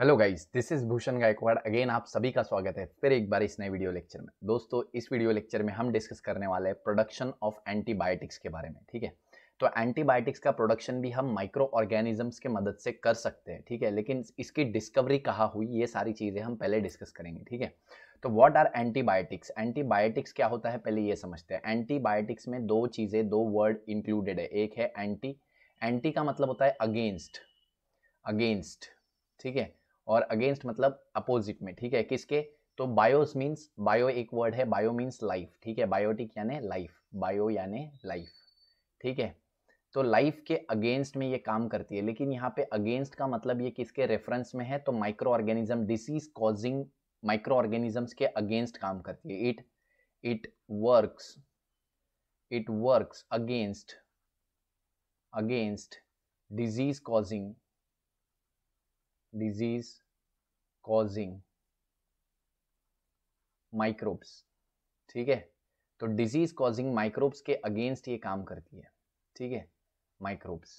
hello guys this is Bhushan Gaikwad again आप सभी का स्वागत है फिर एक बार इस नए वीडियो लेक्चर में दोस्तों इस वीडियो लेक्चर में हम डिस्कस करने वाले हैं प्रोडक्शन ऑफ एंटीबायोटिक्स के बारे में ठीक है तो एंटीबायोटिक्स का प्रोडक्शन भी हम माइक्रो ऑर्गेनिजम्स के मदद से कर सकते हैं ठीक है लेकिन इसकी डिस्कवरी कहाँ हुई ये सारी चीज़ें हम पहले डिस्कस करेंगे ठीक है तो व्हाट आर एंटीबायोटिक्स एंटीबायोटिक्स क्या होता है पहले ये समझते हैं एंटीबायोटिक्स में दो चीज़ें दो वर्ड इंक्लूडेड है एक है एंटी एंटी का मतलब होता है अगेंस्ट अगेंस्ट ठीक है और अगेंस्ट मतलब अपोजिट में ठीक है किसके तो बायोस मीन्स बायो एक वर्ड है बायो मीन्स लाइफ ठीक है बायोटिक यानी लाइफ बायो यानी लाइफ ठीक है तो लाइफ के अगेंस्ट में ये काम करती है लेकिन यहाँ पे अगेंस्ट का मतलब ये किसके रेफरेंस में है तो micro organism disease causing micro organisms के अगेंस्ट काम करती है it it works it works against against disease causing disease causing microbes ठीक है तो डिजीज कॉजिंग माइक्रोब्स के अगेंस्ट ये काम करती है ठीक है माइक्रोब्स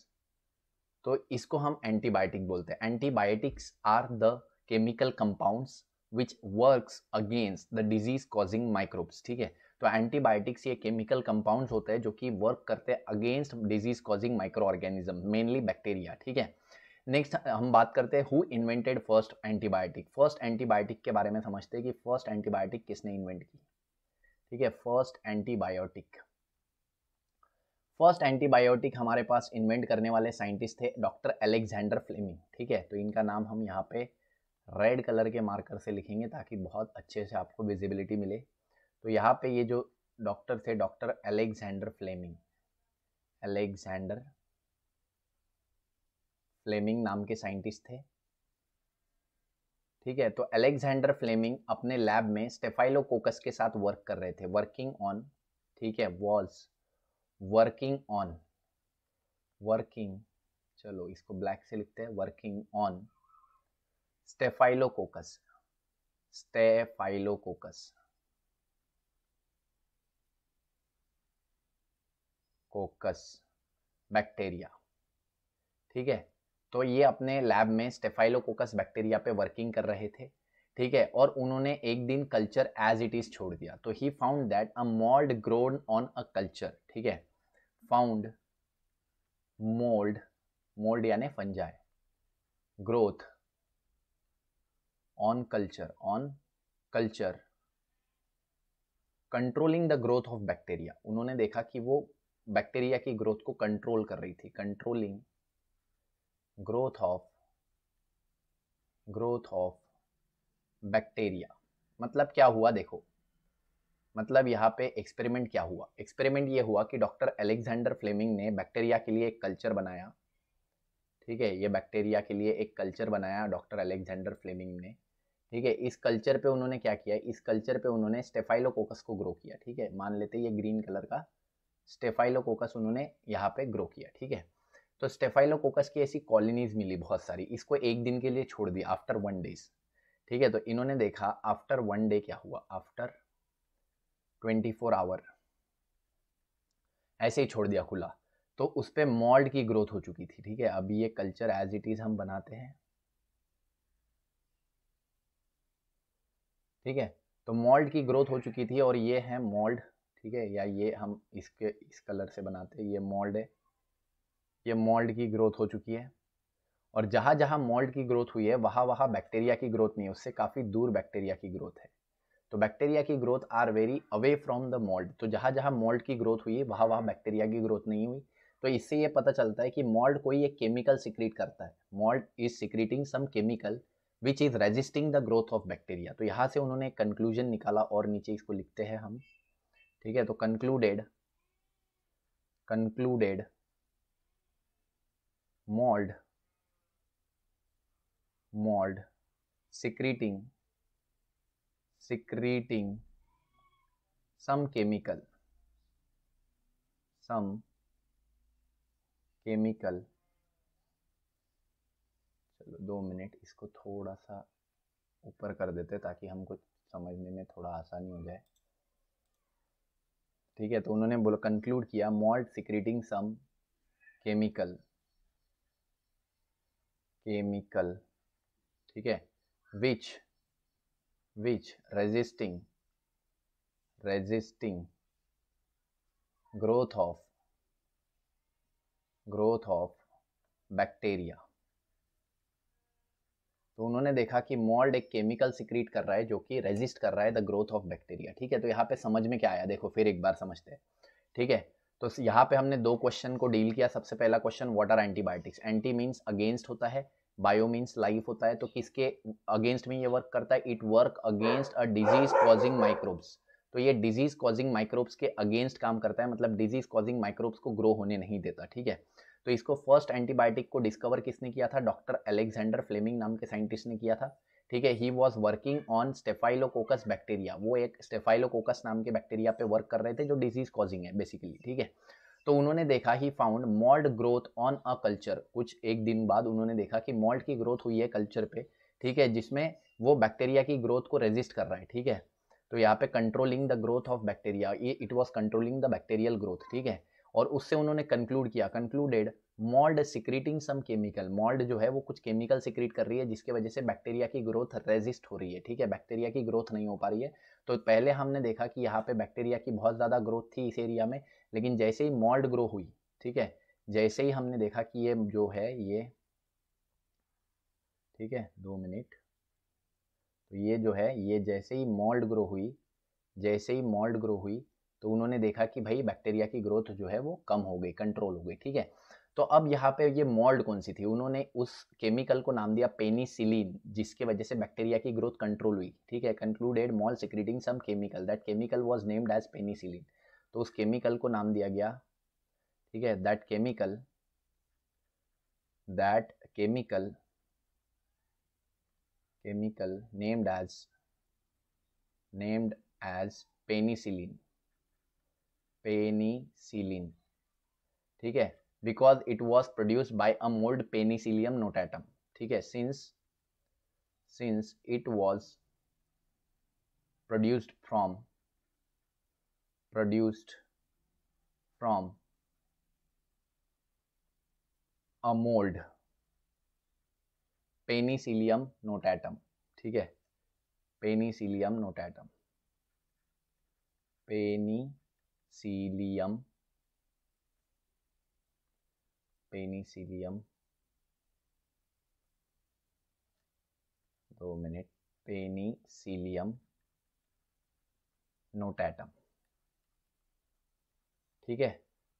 तो इसको हम एंटीबायोटिक बोलते हैं antibiotics are the chemical compounds which works against the disease causing microbes ठीक है तो एंटीबायोटिक्स ये केमिकल कंपाउंड्स होते हैं जो कि वर्क करते हैं against disease causing micro organism mainly bacteria ठीक है नेक्स्ट हम बात करते हैं who invented first antibiotic first antibiotic के बारे में समझते हैं कि फर्स्ट एंटीबायोटिक किसने इन्वेंट की ठीक है फर्स्ट एंटीबायोटिक फर्स्ट एंटीबायोटिक हमारे पास इन्वेंट करने वाले साइंटिस्ट थे डॉक्टर एलेक्जेंडर फ्लेमिंग ठीक है तो इनका नाम हम यहाँ पे रेड कलर के मार्कर से लिखेंगे ताकि बहुत अच्छे से आपको विजिबिलिटी मिले तो यहाँ पे ये जो डॉक्टर थे doctor Alexander Fleming Alexander Fleming नाम के साइंटिस्ट थे ठीक है तो अलेक्जेंडर फ्लेमिंग अपने लैब में स्टेफाइलोकोकस के साथ वर्क कर रहे थे वर्किंग ऑन ठीक है वॉल्स वर्किंग ऑन वर्किंग चलो इसको ब्लैक से लिखते हैं working on staphylococcus staphylococcus coccus bacteria ठीक है तो ये अपने लैब में स्टेफाइलोकोकस बैक्टीरिया पे वर्किंग कर रहे थे ठीक है और उन्होंने एक दिन कल्चर एज इट इज छोड़ दिया तो he found that a mould grown on a culture ठीक है फाउंड मोल्ड मोल्ड यानी fungi growth on culture on culture controlling the growth of bacteria उन्होंने देखा कि वो बैक्टीरिया की ग्रोथ को कंट्रोल कर रही थी controlling growth of growth of bacteria मतलब क्या हुआ देखो मतलब यहाँ पे एक्सपेरिमेंट क्या हुआ एक्सपेरिमेंट ये हुआ कि डॉक्टर एलेक्जेंडर फ्लेमिंग ने बैक्टीरिया के लिए एक कल्चर बनाया ठीक है ये बैक्टीरिया के लिए एक कल्चर बनाया डॉक्टर एलेक्जेंडर फ्लेमिंग ने ठीक है इस कल्चर पे उन्होंने क्या किया इस कल्चर पे उन्होंने स्टेफाइलोकोकस को ग्रो किया ठीक है मान लेते ये ग्रीन कलर का स्टेफाइलोकोकस उन्होंने यहाँ पे ग्रो किया ठीक है तो स्टेफाइलोकोकस की ऐसी कॉलोनीज मिली बहुत सारी इसको एक दिन के लिए छोड़ दिया आफ्टर वन डेज ठीक है तो इन्होंने देखा आफ्टर वन डे क्या हुआ आफ्टर ट्वेंटी फोर आवर ऐसे ही छोड़ दिया खुला तो उस पर मॉल्ड की ग्रोथ हो चुकी थी ठीक है अभी ये कल्चर एज इट इज हम बनाते हैं ठीक है तो मॉल्ड की ग्रोथ हो चुकी थी और ये है मॉल्ड ठीक है या ये हम इसके इस कलर से बनाते हैं ये मॉल्ड है ये मॉल्ड की ग्रोथ हो चुकी है और जहाँ जहाँ मॉल्ड की ग्रोथ हुई है वहाँ वहाँ बैक्टीरिया की ग्रोथ नहीं है उससे काफ़ी दूर बैक्टीरिया की ग्रोथ है तो बैक्टीरिया की growth are very away from the mould तो जहाँ जहाँ मॉल्ड की ग्रोथ हुई है वहाँ वहाँ बैक्टीरिया की ग्रोथ नहीं हुई तो इससे ये पता चलता है कि मॉल्ड कोई एक केमिकल सिक्रीट करता है mould is secreting some chemical which is resisting the growth of bacteria तो यहाँ से उन्होंने एक कंक्लूजन निकाला और नीचे इसको लिखते हैं हम ठीक है तो concluded concluded mold mold secreting secreting some chemical some chemical चलो दो मिनट इसको थोड़ा सा ऊपर कर देते ताकि हमको समझने में थोड़ा आसानी हो जाए ठीक है तो उन्होंने बोला कंक्लूड किया mould secreting some chemical chemical ठीक है which which resisting resisting growth of growth of bacteria तो उन्होंने देखा कि मॉल्ड एक केमिकल सिक्रीट कर रहा है जो कि रेजिस्ट कर रहा है द ग्रोथ ऑफ बैक्टीरिया ठीक है तो यहाँ पे समझ में क्या आया देखो फिर एक बार समझते हैं ठीक है तो यहाँ पे हमने दो क्वेश्चन को डील किया सबसे पहला question what are antibiotics anti means against होता है बायो मीन्स लाइफ होता है तो किसके अगेंस्ट में ये वर्क करता है it work against a disease causing microbes तो ये डिजीज कॉजिंग माइक्रोब्स के अगेंस्ट काम करता है मतलब डिजीज कॉजिंग माइक्रोब्स को ग्रो होने नहीं देता ठीक है तो इसको फर्स्ट एंटीबायोटिक को डिस्कवर किसने किया था डॉक्टर अलेक्जेंडर फ्लेमिंग नाम के साइंटिस्ट ने किया था ठीक है he was working on staphylococcus bacteria वो एक स्टेफाइलोकोकस नाम के बैक्टीरिया पे वर्क कर रहे थे जो डिजीज कॉजिंग है बेसिकली ठीक है तो उन्होंने देखा he found mould growth on a culture कुछ एक दिन बाद उन्होंने देखा कि मॉल्ट की ग्रोथ हुई है कल्चर पे ठीक है जिसमें वो बैक्टीरिया की ग्रोथ को रेजिस्ट कर रहा है ठीक है तो यहाँ पे controlling the growth of bacteria ये it was controlling the bacterial growth ठीक है और उससे उन्होंने कंक्लूड किया concluded mould secreting some chemical mould जो है वो कुछ केमिकल सिक्रीट कर रही है जिसके वजह से बैक्टीरिया की ग्रोथ रेजिस्ट हो रही है ठीक है बैक्टीरिया की ग्रोथ नहीं हो पा रही है तो पहले हमने देखा कि यहाँ पे बैक्टीरिया की बहुत ज़्यादा ग्रोथ थी इस एरिया में लेकिन जैसे ही मॉल्ड ग्रो हुई ठीक है जैसे ही हमने देखा कि ये जो है ये ठीक है दो मिनट तो ये जो है ये जैसे ही मॉल्ड ग्रो हुई जैसे ही मॉल्ड ग्रो हुई तो उन्होंने देखा कि भाई बैक्टीरिया की ग्रोथ जो है वो कम हो गई कंट्रोल हो गई ठीक है तो अब यहाँ पे ये मॉल्ड कौन सी थी उन्होंने उस केमिकल को नाम दिया पेनीसिलीन जिसके वजह से बैक्टीरिया की ग्रोथ कंट्रोल हुई ठीक है concluded mould secreting some chemical that chemical was named as penicillin तो उस केमिकल को नाम दिया गया ठीक है that chemical that chemical chemical named as named as penicillin penicillin ठीक है because it was produce by a mould penicillium notatum ठीक है since since it was produced from produced from a mold penicillium notatum ठीक है penicillium notatum penicillium सीलियम penicillium दो मिनट penicillium notatum ठीक है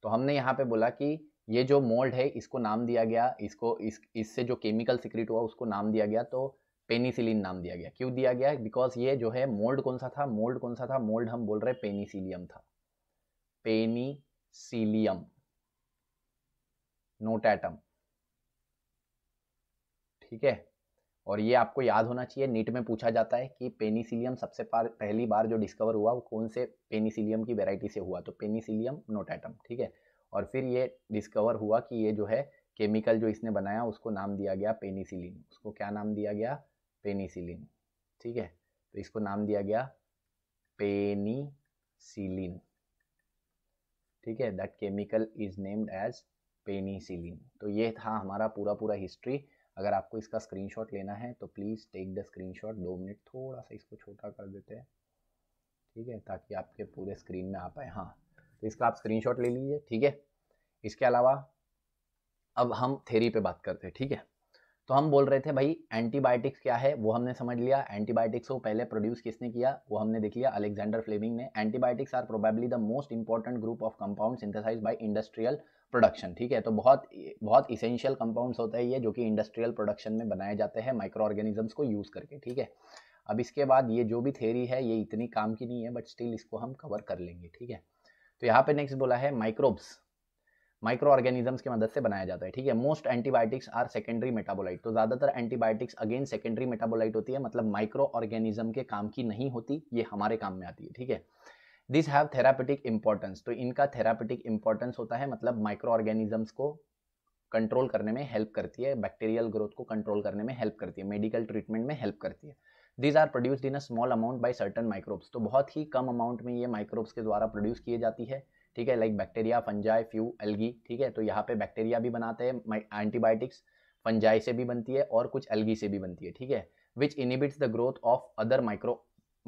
तो हमने यहां पे बोला कि ये जो मोल्ड है इसको नाम दिया गया इसको इस इससे जो केमिकल सिक्रेट हुआ उसको नाम दिया गया तो पेनिसिलिन नाम दिया गया क्यों दिया गया बिकॉज ये जो है मोल्ड कौन सा था मोल्ड कौन सा था मोल्ड हम बोल रहे पेनिसिलियम था पेनीसीलियम नोटैटम ठीक है और ये आपको याद होना चाहिए नीट में पूछा जाता है कि पेनिसिलियम सबसे पहली बार जो डिस्कवर हुआ वो कौन से पेनिसिलियम की वेराइटी से हुआ तो पेनिसिलियम नोटैटम ठीक है और फिर ये डिस्कवर हुआ कि ये जो है केमिकल जो इसने बनाया उसको नाम दिया गया पेनिसिलिन उसको क्या नाम दिया गया पेनिसिलिन ठीक है तो इसको नाम दिया गया पेनीसिलिन ठीक है that chemical is named as penicillin तो ये था हमारा पूरा पूरा हिस्ट्री अगर आपको इसका स्क्रीनशॉट लेना है तो प्लीज़ टेक द स्क्रीनशॉट दो मिनट थोड़ा सा इसको छोटा कर देते हैं ठीक है ताकि आपके पूरे स्क्रीन में आ पाए हाँ तो इसका आप स्क्रीनशॉट ले लीजिए ठीक है इसके अलावा अब हम थेरी पे बात करते हैं ठीक है तो हम बोल रहे थे भाई एंटीबायोटिक्स क्या है वो हमने समझ लिया एंटीबायोटिक्स को पहले प्रोड्यूस किसने किया वो हमने देख लिया अलेक्जेंडर फ्लेमिंग ने antibiotics are probably the most important group of compound synthesize by industrial production ठीक है तो बहुत बहुत इसेंशियल कंपाउंड्स होते हैं ये जो कि इंडस्ट्रियल प्रोडक्शन में बनाए जाते हैं माइक्रो ऑर्गेनिजम्स को यूज़ करके ठीक है अब इसके बाद ये जो भी थेरी है ये इतनी काम की नहीं है बट स्टिल इसको हम कवर कर लेंगे ठीक है तो यहाँ पे नेक्स्ट बोला है माइक्रोब्स माइक्रो ऑर्गेनिजम्स की मदद से बनाया जाता है ठीक है most antibiotics are secondary metabolite तो ज़्यादातर एंटीबायोटिक्स अगेन सेकेंडरी मेटाबोलाइट होती है मतलब माइक्रो ऑर्गेनिज्म के काम की नहीं होती ये हमारे काम में आती है ठीक है दिस हैव थेरापेटिक इंपॉर्टेंस तो इनका थेरापेटिक इंपॉर्टेंस होता है मतलब माइक्रो ऑर्गेनिजम्स को कंट्रोल करने में हेल्प करती है बैक्टीरियल ग्रोथ को कंट्रोल करने में हेल्प करती है मेडिकल ट्रीटमेंट में हेल्प करती है these are produced in a small amount by certain microbes तो बहुत ही कम अमाउंट में ये माइक्रोब्स के द्वारा प्रोड्यूस किए जाती है ठीक है like bacteria fungi few algae ठीक है तो यहाँ पे बैक्टीरिया भी बनाते हैं एंटीबायोटिक्स फंजाई से भी बनती है और कुछ एल्गी से भी बनती है ठीक है which inhibits the growth of other micro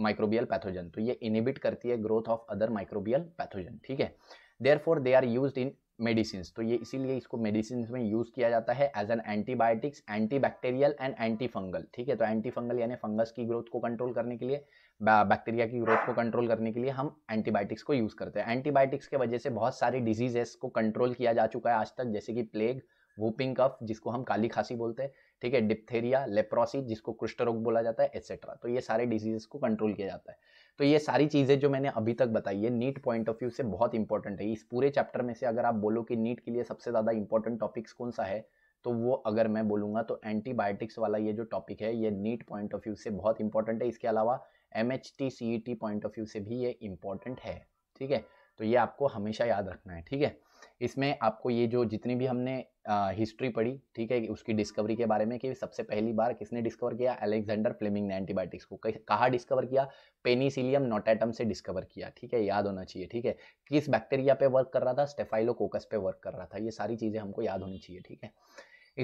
microbial pathogen तो ये इनिबिट करती है growth of other microbial pathogen ठीक है therefore they are use in medicine तो ये इसीलिए इसको मेडिसिन में यूज़ किया जाता है as an antibiotics anti bacterial and anti fungal ठीक है तो एंटी फंगल यानी फंगस की ग्रोथ को कंट्रोल करने के लिए बैक्टीरिया की ग्रोथ को कंट्रोल करने के लिए हम एंटीबायोटिक्स को यूज़ करते हैं एंटीबायोटिक्स के वजह से बहुत सारी डिजीजेस को कंट्रोल किया जा चुका है आज तक जैसे कि प्लेग वूपिंग कफ जिसको हम काली खांसी बोलते हैं ठीक है डिप्थेरिया लेप्रोसी जिसको कुष्ठ रोग बोला जाता है एट्सेट्रा तो ये सारे डिजीजेस को कंट्रोल किया जाता है तो ये सारी चीज़ें जो मैंने अभी तक बताई है नीट पॉइंट ऑफ व्यू से बहुत इंपॉर्टेंट है इस पूरे चैप्टर में से अगर आप बोलो कि नीट के लिए सबसे ज़्यादा इंपॉर्टेंट टॉपिक्स कौन सा है तो वो अगर मैं बोलूँगा तो एंटीबायोटिक्स वाला ये जो टॉपिक है ये नीट पॉइंट ऑफ व्यू से बहुत इंपॉर्टेंट है इसके अलावा M H T C E T point of view से भी ये इंपॉर्टेंट है ठीक है तो ये आपको हमेशा याद रखना है ठीक है इसमें आपको ये जो जितनी भी हमने हिस्ट्री पढ़ी ठीक है उसकी डिस्कवरी के बारे में कि सबसे पहली बार किसने डिस्कवर किया अलेक्जेंडर फ्लेमिंग ने एंटीबायोटिक्स को कहाँ डिस्कवर किया पेनिसिलियम नोटेटम से डिस्कवर किया ठीक है याद होना चाहिए ठीक है किस बैक्टीरिया पे वर्क कर रहा था स्टेफाइलोकोकस पे वर्क कर रहा था ये सारी चीज़ें हमको याद होनी चाहिए ठीक है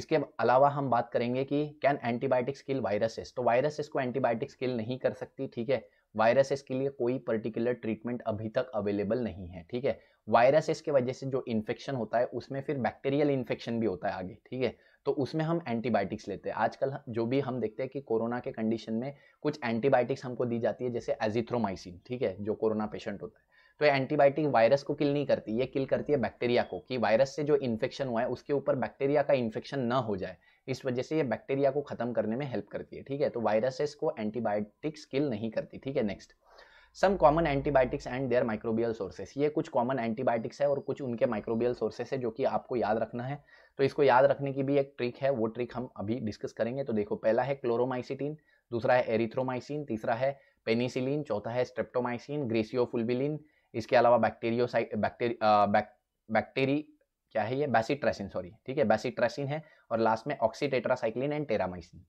इसके अलावा हम बात करेंगे कि कैन एंटीबायोटिक्स किल वायरसेस तो वायरसेस को एंटीबायोटिक्स किल नहीं कर सकती ठीक है वायरसेस के लिए कोई पर्टिकुलर ट्रीटमेंट अभी तक अवेलेबल नहीं है ठीक है वायरसेस के वजह से जो इन्फेक्शन होता है उसमें फिर बैक्टीरियल इन्फेक्शन भी होता है आगे ठीक है तो उसमें हम एंटीबायोटिक्स लेते हैं आजकल जो भी हम देखते हैं कि कोरोना के कंडीशन में कुछ एंटीबायोटिक्स हमको दी जाती है जैसे एजिथ्रोमाइसिन ठीक है जो कोरोना पेशेंट होता है तो एंटीबायोटिक वायरस को किल नहीं करती ये किल करती है बैक्टीरिया को कि वायरस से जो इन्फेक्शन हुआ है उसके ऊपर बैक्टीरिया का इन्फेक्शन ना हो जाए इस वजह से ये बैक्टीरिया को ख़त्म करने में हेल्प करती है ठीक है तो वायरसेस को एंटीबायोटिक्स किल नहीं करती ठीक है next some common antibiotics and their microbial sources ये कुछ कॉमन एंटीबायोटिक्स है और कुछ उनके माइक्रोबियल सोर्सेस है जो कि आपको याद रखना है तो इसको याद रखने की भी एक ट्रिक है वो ट्रिक हम अभी डिस्कस करेंगे तो देखो पहला है क्लोरोमाइसिटीन दूसरा है एरिथ्रोमाइसिन तीसरा है पेनिसिलिन चौथा है स्ट्रेप्टोमाइसिन ग्रेसियोफुलबिलिन इसके अलावा बैक्टीरियोसाइट बैक्टेरी बैक्टेरी क्या है ये बैसिट्रेसिन सॉरी ठीक है बैसिट्रेसिन है और लास्ट में ऑक्सीटेट्रासाइक्लिन एंड टेरामाइसिन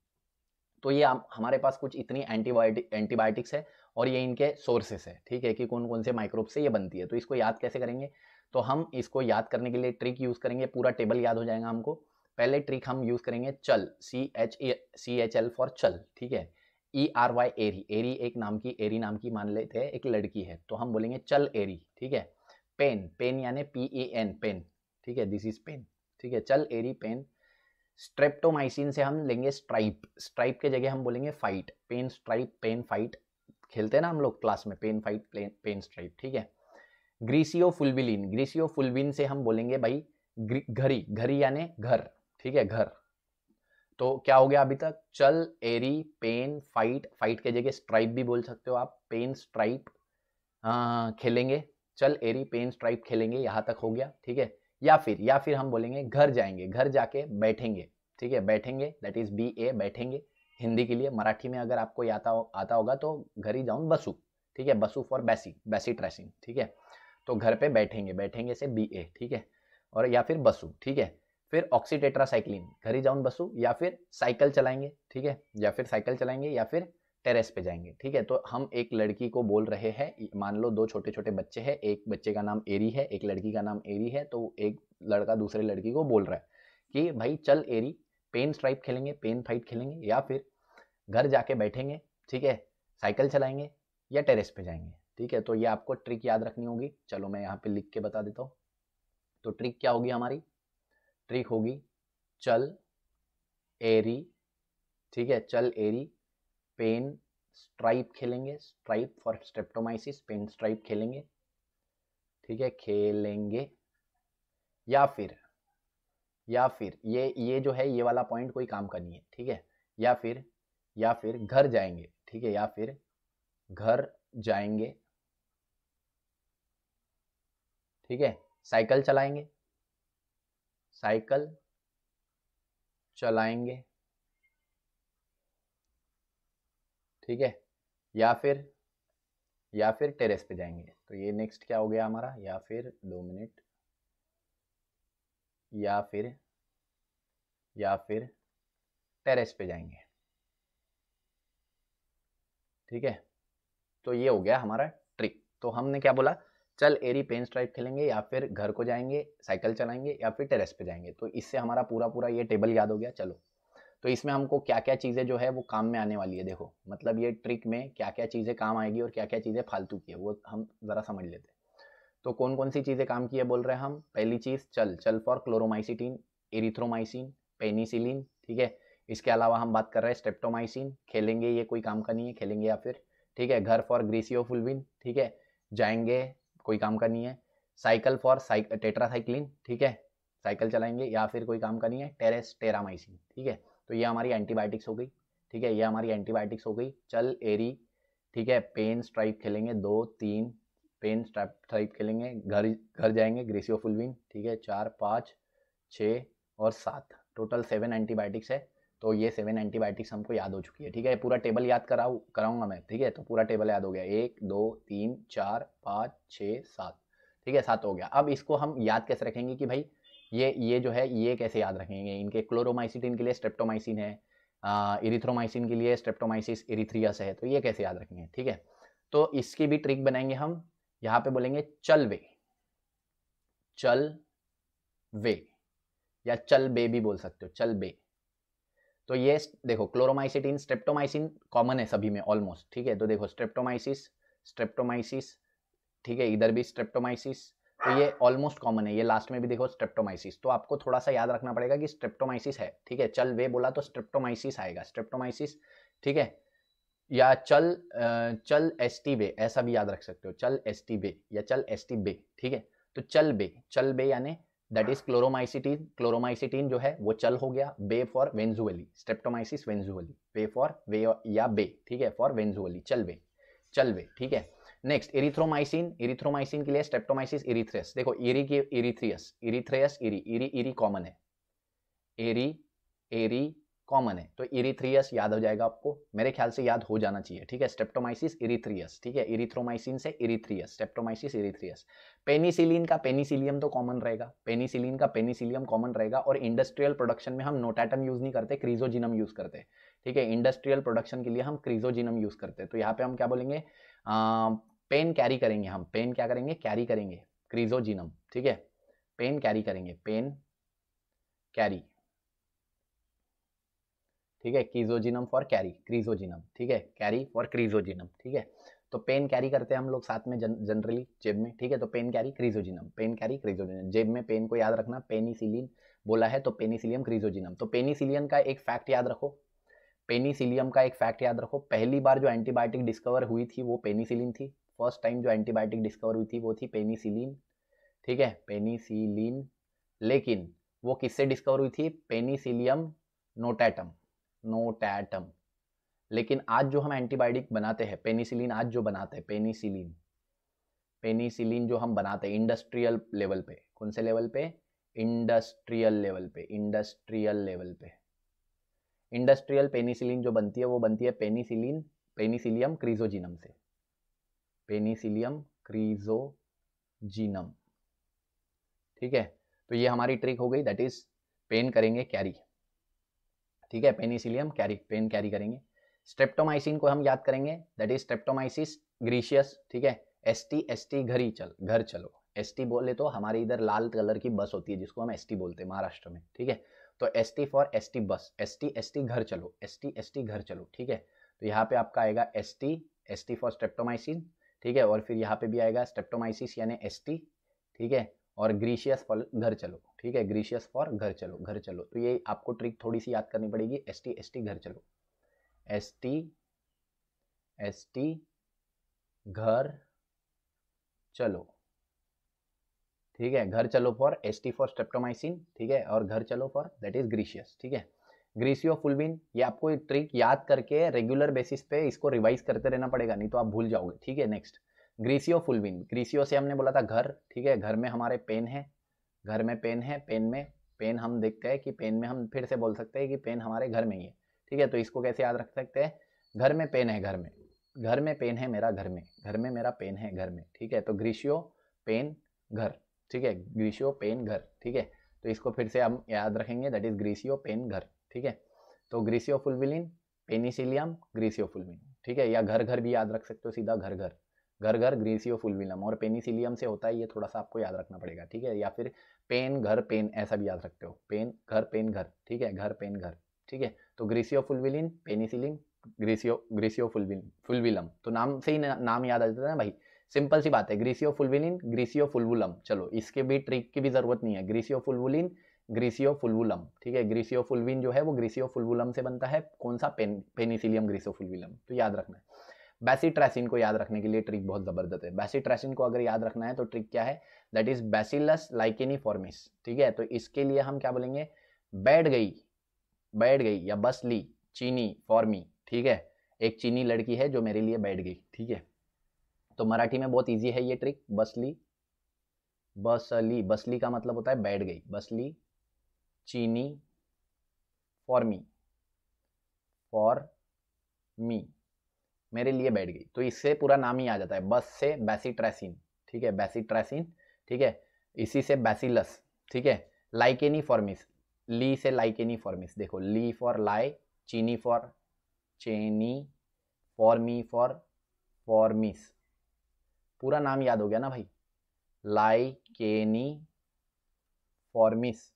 तो ये हमारे पास कुछ इतनी एंटीबायोटिक एंटीबायोटिक्स है और ये इनके सोर्सेस है ठीक है कि कौन कौन से माइक्रोब से ये बनती है तो इसको याद कैसे करेंगे तो हम इसको याद करने के लिए ट्रिक यूज़ करेंगे पूरा टेबल याद हो जाएगा हमको पहले ट्रिक हम यूज़ करेंगे चल C H A C H L for चल ठीक है ई आर वाई एरी एरी एक नाम की एरी नाम की मान लेते हैं एक लड़की है तो हम बोलेंगे चल एरी ठीक है पेन पेन यानी पी ए एन पेन ठीक है दिस इज पेन ठीक है चल एरी पेन स्ट्रेप्टोमाइसिन से हम लेंगे स्ट्राइप स्ट्राइप के जगह हम बोलेंगे fight pen stripe pen fight खेलते हैं ना हम लोग क्लास में पेन फाइट पेन, स्ट्राइप ठीक है ग्रीसियो फुलबिलिन ग्रीसियो फुलबिन से हम बोलेंगे भाई घरी घरी यानी घर ठीक है घर तो क्या हो गया अभी तक चल एरी पेन फाइट फाइट के जगह स्ट्राइप भी बोल सकते हो आप पेन स्ट्राइप हाँ, खेलेंगे चल एरी पेन स्ट्राइप खेलेंगे यहाँ तक हो गया ठीक है या फिर या फिर हम बोलेंगे घर जाएंगे घर जाके बैठेंगे ठीक है बैठेंगे दैट इज बी ए बैठेंगे हिंदी के लिए मराठी में अगर आपको आता हो, आता होगा तो घर ही जाऊँ बसु ठीक है बसु फॉर बैसी बैसी ट्रेसिंग ठीक है तो घर पे बैठेंगे बैठेंगे से बी ए ठीक है और या फिर बसु ठीक है फिर साइक्लिन घर ही जाऊन बसु या फिर साइकिल चलाएंगे ठीक है या फिर साइकिल चलाएंगे या फिर टेरेस पे जाएंगे ठीक है तो हम एक लड़की को बोल रहे हैं मान लो दो छोटे छोटे बच्चे हैं एक बच्चे का नाम एरी है एक लड़की का नाम एरी है तो एक लड़का दूसरे लड़की को बोल रहा है कि भाई चल एरी पेन स्ट्राइप खेलेंगे पेन फाइट खेलेंगे या फिर घर जाके बैठेंगे ठीक है साइकिल चलाएंगे या टेरेस पे जाएंगे ठीक है तो ये आपको ट्रिक याद रखनी होगी चलो मैं यहाँ पे लिख के बता देता हूँ तो ट्रिक क्या होगी हमारी ट्रिक होगी चल एरी ठीक है चल एरी पेन स्ट्राइप खेलेंगे stripe for streptomyces pen stripe खेलेंगे ठीक है खेलेंगे या फिर या फिर ये ये जो है ये वाला पॉइंट कोई काम का नहीं है ठीक है या फिर या फिर घर जाएंगे ठीक है या फिर घर जाएंगे ठीक है साइकिल चलाएंगे साइकिल चलाएंगे ठीक है या फिर या फिर टेरेस पे जाएंगे तो ये नेक्स्ट क्या हो गया हमारा या फिर दो मिनट या फिर या फिर टेरेस पे जाएंगे ठीक है तो ये हो गया हमारा ट्रिक तो हमने क्या बोला चल एरी पेन स्ट्राइक खेलेंगे या फिर घर को जाएंगे साइकिल चलाएंगे या फिर टेरेस पे जाएंगे तो इससे हमारा पूरा पूरा ये टेबल याद हो गया चलो तो इसमें हमको क्या क्या चीज़ें जो है वो काम में आने वाली है देखो मतलब ये ट्रिक में क्या क्या चीज़ें काम आएगी और क्या क्या चीज़ें फालतू की है वो हम ज़रा समझ लेते हैं तो कौन कौन सी चीज़ें काम की है बोल रहे हैं हम पहली चीज़ चल चल फॉर क्लोरोमाइसिटीन एरिथ्रोमाइसिन पेनीसिलिन ठीक है इसके अलावा हम बात कर रहे हैं स्टेप्टोमाइसिन खेलेंगे ये कोई काम का नहीं है खेलेंगे या फिर ठीक है घर फॉर ग्रीसियोफुलविन ठीक है जाएंगे कोई काम का नहीं है साइकिल फॉर टेट्रासाइक्लिन ठीक है साइकिल चलाएंगे या फिर कोई काम का नहीं है टेरेस टेरामाइसिन ठीक है तो ये हमारी एंटीबायोटिक्स हो गई ठीक है ये हमारी एंटीबायोटिक्स हो गई चल एरी ठीक है पेन स्ट्राइप खेलेंगे दो तीन पेन स्ट्राइप खेलेंगे घर घर जाएंगे ग्रेसियो फुलविन ठीक है चार पाँच छः और सात टोटल सेवन एंटीबायोटिक्स है तो ये सेवन एंटीबायोटिक्स हमको याद हो चुकी है ठीक है पूरा टेबल याद कराऊ कराऊंगा मैं ठीक है तो पूरा टेबल याद हो गया एक दो तीन चार पाँच छः सात ठीक है सात हो गया अब इसको हम याद कैसे रखेंगे कि भाई ये ये जो है ये कैसे याद रखेंगे इनके क्लोरोमाइसिटिन के लिए स्ट्रेप्टोमाइसिन है इरिथ्रोमाइसिन के लिए स्ट्रेप्टोमाइसिस इरिथ्रियस है तो ये कैसे याद रखेंगे ठीक है तो इसकी भी ट्रिक बनाएंगे हम यहाँ पे बोलेंगे चल वे चल वे या चल बे भी बोल सकते हो चल बे तो ये देखो क्लोरोमाइसिटिन स्ट्रेप्टोमाइसिन कॉमन है सभी में ऑलमोस्ट ठीक है तो देखो स्ट्रेप्टोमाइसिस स्ट्रेप्टोमाइसिस ठीक है इधर भी स्ट्रेप्टोमाइसिस तो ये ऑलमोस्ट कॉमन है ये लास्ट में भी देखो स्ट्रेप्टोमाइसिस तो आपको थोड़ा सा याद रखना पड़ेगा कि स्ट्रेप्टोमाइसिस है ठीक है चल वे बोला तो स्ट्रेप्टोमाइसिस आएगा स्ट्रेप्टोमाइसिस ठीक है या चल चल एस टी बे ऐसा भी याद रख सकते हो चल एस टी बे या चल एस टी बे ठीक है तो चल बे चल बे यानी दैट इज क्लोरोमाइसिटीन क्लोरोमाइसिटीन जो है वो चल हो गया बे फॉर वेंजुअली स्ट्रेप्टोमाइसिस वेंजुअली बे फॉर वे या बे ठीक है फॉर वेंजुअली चल बे चल बे ठीक है नेक्स्ट एरिथ्रोमाइसिन एरिथ्रोमाइसिन के लिए स्टेप्टोमाइसिस एरिथ्रेस देखो इरी के एरिथ्रियस एरिथ्रेयस इरी इरी इरी कॉमन है एरी एरी कॉमन है तो एरिथ्रियस याद हो जाएगा आपको मेरे ख्याल से याद हो जाना चाहिए ठीक है स्टेप्टोमाइसिस एरिथ्रियस ठीक है एरिथ्रोमाइसिन से एरिथ्रियस स्टेप्टोमाइसिस एरिथ्रियस पेनिसिलिन का पेनिसिलियम तो कॉमन रहेगा पेनिसिलिन का पेनिसिलियम कॉमन रहेगा और इंडस्ट्रियल प्रोडक्शन में हम नोटैटम यूज़ नहीं करते क्रीजोजिनम यूज़ करते ठीक है इंडस्ट्रियल प्रोडक्शन के लिए हम क्रीजोजिनम यूज़ करते तो यहाँ पे हम क्या बोलेंगे पेन कैरी करेंगे हम पेन क्या करेंगे कैरी करेंगे क्रीजोजिनम ठीक है पेन कैरी करेंगे पेन कैरी ठीक है क्रीजोजिनम फॉर कैरी क्रीजोजिनम ठीक है कैरी फॉर क्रीजोजिनम ठीक है तो पेन कैरी करते हैं हम लोग साथ में जनरली जेब में ठीक है तो pen carry chrysogenum pen carry chrysogenum जेब में पेन को याद रखना पेनिसिलिन बोला है तो पेनिसिलियम क्रीजोजिनम तो पेनीसिलियन का एक फैक्ट याद रखो पेनिसिलियम का एक फैक्ट याद रखो पहली बार जो एंटीबायोटिक डिस्कवर हुई थी वो पेनिसिलिन थी फर्स्ट टाइम जो एंटीबायोटिक डिस्कवर हुई थी वो थी पेनीसिलीन ठीक है पेनिसिलिन लेकिन वो किससे डिस्कवर हुई थी पेनीसिलियम नोटैटम नोटैटम लेकिन आज जो हम एंटीबायोटिक बनाते हैं पेनीसिलीन आज जो बनाते हैं पेनीसिलीन पेनीसिलीन जो हम बनाते हैं इंडस्ट्रियल लेवल पे कौन से लेवल पे इंडस्ट्रियल लेवल पे इंडस्ट्रियल लेवल पे इंडस्ट्रियल पेनीसिलीन जो बनती है वो बनती है पेनीसिलीन पेनीसिलियम क्रिजोजिनम से पेनिसिलियम क्रीजोजीनम ठीक है तो ये हमारी ट्रिक हो गई दैट इज पेन करेंगे कैरी ठीक है पेनिसिलियम कैरी पेन कैरी करेंगे स्ट्रेप्टोमाइसिन को हम याद करेंगे दैट इज स्ट्रेप्टोमाइसिस ग्रीशियस ठीक है एस टी एस टी घर ही चल घर चलो एस टी बोले तो हमारे इधर लाल कलर की बस होती है जिसको हम एस टी बोलते हैं महाराष्ट्र में ठीक है तो S T for S T bus S T S T घर चलो एस टी एस टी घर चलो ठीक है तो यहाँ पे आपका आएगा S T S T for streptomycin ठीक है और फिर यहाँ पे भी आएगा स्टेप्टोमाइसिस यानी एस ठीक है और ग्रीशियस फॉर घर चलो ठीक है ग्रीशियस फॉर घर चलो घर चलो तो ये आपको ट्रिक थोड़ी सी याद करनी पड़ेगी एस टी एस टी घर चलो एस टी एस टी घर चलो ठीक है घर चलो for S T for streptomycin ठीक है और घर चलो फॉर दैट इज ग्रीशियस ठीक है ग्रीसियो फुलबिन ये आपको ट्रिक याद करके रेगुलर बेसिस पे इसको रिवाइज करते रहना पड़ेगा नहीं तो आप भूल जाओगे ठीक है नेक्स्ट ग्रीसियो फुलबिन ग्रीसियो से हमने बोला था घर ठीक है घर में हमारे पेन है घर में पेन है पेन में पेन हम देखते हैं कि पेन में हम फिर से बोल सकते हैं कि पेन हमारे घर में ही है ठीक है तो इसको कैसे याद रख सकते हैं घर में पेन है घर में घर में पेन है मेरा घर में घर में मेरा पेन है घर में ठीक है तो ग्रीसियो पेन घर ठीक है ग्रीशियो पेन घर ठीक है तो इसको फिर से हम याद रखेंगे दैट इज ग्रीसियो पेन घर ठीक है तो ग्रीसियोफुलविलिन पेनिसिलियम ग्रीसियोफुलविन ठीक है या घर घर भी याद रख सकते हो सीधा घर घर घर घर ग्रीसियोफुलविनम और पेनिसिलियम से होता है ये थोड़ा सा आपको याद रखना पड़ेगा ठीक है या फिर पेन घर पेन ऐसा भी याद रखते हो पेन घर पेन घर ठीक है घर पेन घर ठीक है तो ग्रीसियोफुलविलिन पेनिसिलिन ग्रीसियो ग्रीसियोफुलविन फुलविलम तो नाम से ही ना, नाम याद आ जाता है ना भाई सिंपल सी बात है ग्रीसियोफुलविलिन फुलविलिन चलो इसके भी ट्रिक की भी जरूरत नहीं है ग्रीसियोफुलविलिन ग्रीसियो फुलवुलम ठीक है ग्रीसियो फुलविन जो है वो ग्रीसियो फुलवुलम से बनता है कौन सा पेन पेनिसिलियम फुलविलम तो याद रखना है बैसीट्रेसिन को याद रखने के लिए ट्रिक बहुत ज़बरदस्त है बैसीट्रेसिन को अगर याद रखना है तो ट्रिक क्या है that is bacillus licheniformis ठीक है तो इसके लिए हम क्या बोलेंगे बैठ गई बैठ गई या बस ली चीनी फॉर्मी ठीक है एक चीनी लड़की है जो मेरे लिए बैठ गई ठीक है तो मराठी में बहुत ईजी है ये ट्रिक बस ली बस ली बस ली का मतलब होता है बैठ गई बस ली चीनी फॉर मी फॉर मी मेरे लिए बैठ गई तो इससे पूरा नाम ही आ जाता है बस से बैसीट्रेसिन ठीक है बैसीट्रेसिन ठीक है इसी से बैसिलस ठीक है लाइकेनी फॉर्मिस ली से लाइकेनी फॉर्मिस देखो ली फॉर लाई चीनी फॉर चेनी फॉर मी फॉर फॉर्मिस पूरा नाम याद हो गया ना भाई लाइकेनी फॉर्मिस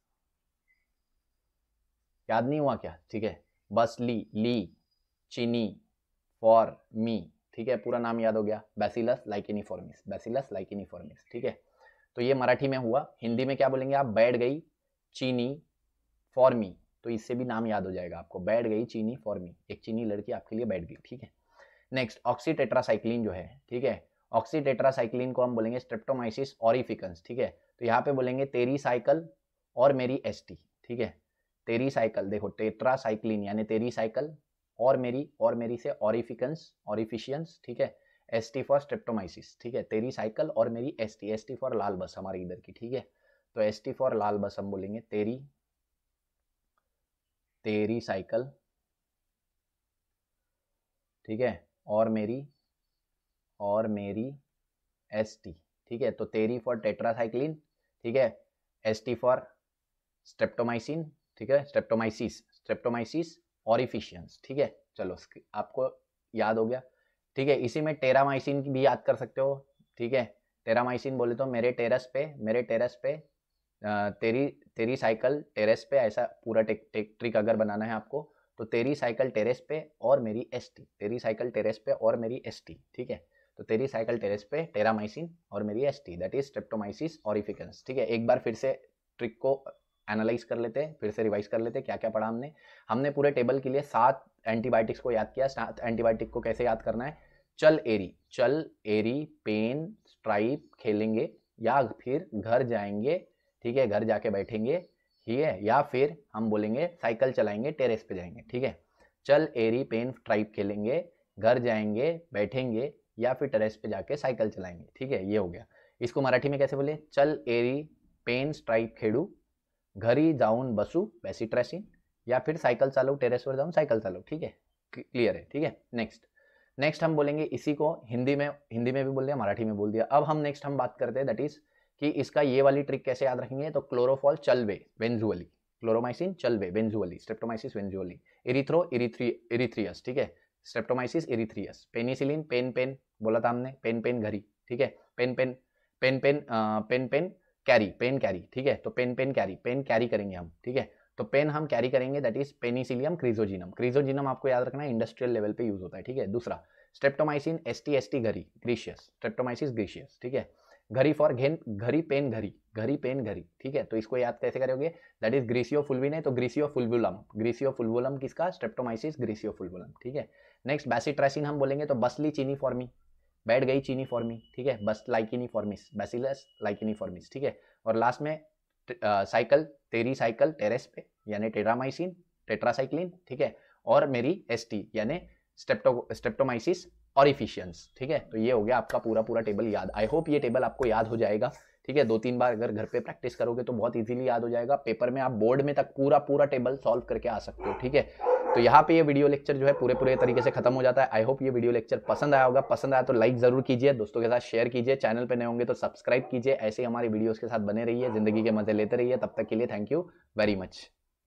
याद नहीं हुआ क्या ठीक है बस ली ली चीनी फॉर मी ठीक है पूरा नाम याद हो गया बेसिलस लाइकिनिफॉर्मिस बेसिलस लाइकिनिफॉर्मिस ठीक है तो ये मराठी में हुआ हिंदी में क्या बोलेंगे आप बैठ गई चीनी फॉर मी तो इससे भी नाम याद हो जाएगा आपको बैठ गई चीनी फॉर मी एक चीनी लड़की आपके लिए बैठ गई ठीक है नेक्स्ट ऑक्सीटेट्रासाइक्लिन जो है ठीक है ऑक्सीटेट्रासाइक्लिन को हम बोलेंगे स्ट्रेप्टोमाइसिस ऑरिफिकन्स ठीक है तो यहाँ पे बोलेंगे तेरी साइकिल और मेरी टी ठीक है तेरी साइकिल देखो टेट्रा साइक्लिन यानी तेरी साइकिल और मेरी और मेरी से ऑरिफिकन्स ऑरिफिशियंस ठीक है एस टी फॉर स्ट्रेप्टोमाइसिस ठीक है तेरी साइकिल और मेरी S T S T for लाल बस हमारी इधर की ठीक है तो एस टी फॉर लाल बस हम बोलेंगे तेरी तेरी साइकिल ठीक है और मेरी और मेरी एस टी ठीक है तो तेरी फॉर टेट्रा साइक्लिन ठीक है एस टी फॉर स्ट्रेप्टोमाइसिन ठीक है स्ट्रेप्टोमाइसिस स्ट्रेप्टोमाइसिस और इफिशियंस ठीक है चलो आपको याद हो गया ठीक है इसी में टेरामाइसिन भी याद कर सकते हो ठीक है टेरामाइसिन बोले तो मेरे टेरस पे मेरे टेरस पे तेरी तेरी साइकिल टेरेस पे ऐसा पूरा टेक, टेक, ट्रिक अगर बनाना है आपको तो तेरी साइकिल टेरेस पे और मेरी एसटी तेरी साइकिल टेरेस पे और मेरी एसटी ठीक है तो तेरी साइकिल टेरेस पे टेरामाइसिन और मेरी एसटी दैट इज स्ट्रेप्टोमाइसिस और ठीक है एक बार फिर से ट्रिक को एनालाइज कर लेते हैं फिर से रिवाइज कर लेते हैं क्या क्या पढ़ा हमने हमने पूरे टेबल के लिए सात एंटीबायोटिक्स को याद किया सात एंटीबायोटिक को कैसे याद करना है चल एरी चल एरी पेन स्ट्राइप खेलेंगे या फिर घर जाएंगे ठीक है घर जाके बैठेंगे ठीक है या फिर हम बोलेंगे साइकिल चलाएंगे टेरेस पे जाएंगे ठीक है चल एरी पेन स्ट्राइप खेलेंगे घर जाएंगे बैठेंगे या फिर टेरेस पे जाके साइकिल चलाएंगे ठीक है ये हो गया इसको मराठी में कैसे बोले चल एरी पेन स्ट्राइप खेड़ू घरी जाऊन बसू ट्रेसिंग या फिर साइकिल चालू टेरेस पर जाऊँ साइकिल चालू ठीक है क्लियर है ठीक है नेक्स्ट नेक्स्ट हम बोलेंगे इसी को हिंदी में हिंदी में भी बोल दिया मराठी में बोल दिया अब हम नेक्स्ट हम बात करते हैं दैट इज कि इसका ये वाली ट्रिक कैसे याद रखेंगे तो क्लोरोफॉल चलवे बेंजुअली क्लोरोमाइसिन चलवे बेंजुअली स्ट्रेप्टोमाइसिस बेंजुअली इरिथ्रो इरिथ्री इरिथ्रियस ठीक है streptomyces erythreus penicillin pen pen बोला था हमने पेन पेन घरी ठीक है pen pen pen pen pen pen carry pen carry ठीक है तो pen pen carry pen carry करेंगे हम ठीक है तो पेन हम कैरी करेंगे that is penicillium chrysogenum chrysogenum आपको याद रखना इंडस्ट्रियल लेवल पे यूज होता है ठीक है दूसरा streptomycin S T S T घरी ग्रीशियस स्ट्रेप्टोमाइसिस ग्रीशियस ठीक है घरी फॉर घेन घरी पेन घरी घरी पेन घरी ठीक है तो इसको याद कैसे करोगे दैट इज ग्रीसियो फुलविन है तो ग्रीसियो फुलबुलम ग्रीसियो फुलबुलम किसका स्ट्रेप्टोमाइसिस ग्रीसियो फुलबुलम ठीक है नेक्स्ट बैसिट्रासिन हम बोलेंगे तो बसली चीनी फॉर्मी बैठ गई चीनी फॉर्मी ठीक है बस लाइकिनी फॉर्मिस बेसिलस लाइकिनी फॉर्मिस ठीक है और लास्ट में साइकिल तेरी साइकिल टेरेस पे यानी टेरामाइसिन टेट्रासाइक्लिन ठीक है और मेरी टी यानी स्टेप्टो स्टेप्टोमाइसिस इफिशियंस ठीक है तो ये हो गया आपका पूरा पूरा टेबल याद आई होप ये टेबल आपको याद हो जाएगा ठीक है दो तीन बार अगर घर पे प्रैक्टिस करोगे तो बहुत इजीली याद हो जाएगा पेपर में आप बोर्ड में तक पूरा पूरा टेबल सॉल्व करके आ सकते हो ठीक है तो यहाँ पे ये वीडियो लेक्चर जो है पूरे पूरे तरीके से खत्म हो जाता है आई होप ये वीडियो लेक्चर पसंद आया होगा पसंद आया तो लाइक जरूर कीजिए दोस्तों के साथ शेयर कीजिए चैनल पर नए होंगे तो सब्सक्राइब कीजिए ऐसे ही हमारी वीडियोज़ के साथ बने रहिए जिंदगी के मजे लेते रहिए तब तक के लिए थैंक यू वेरी मच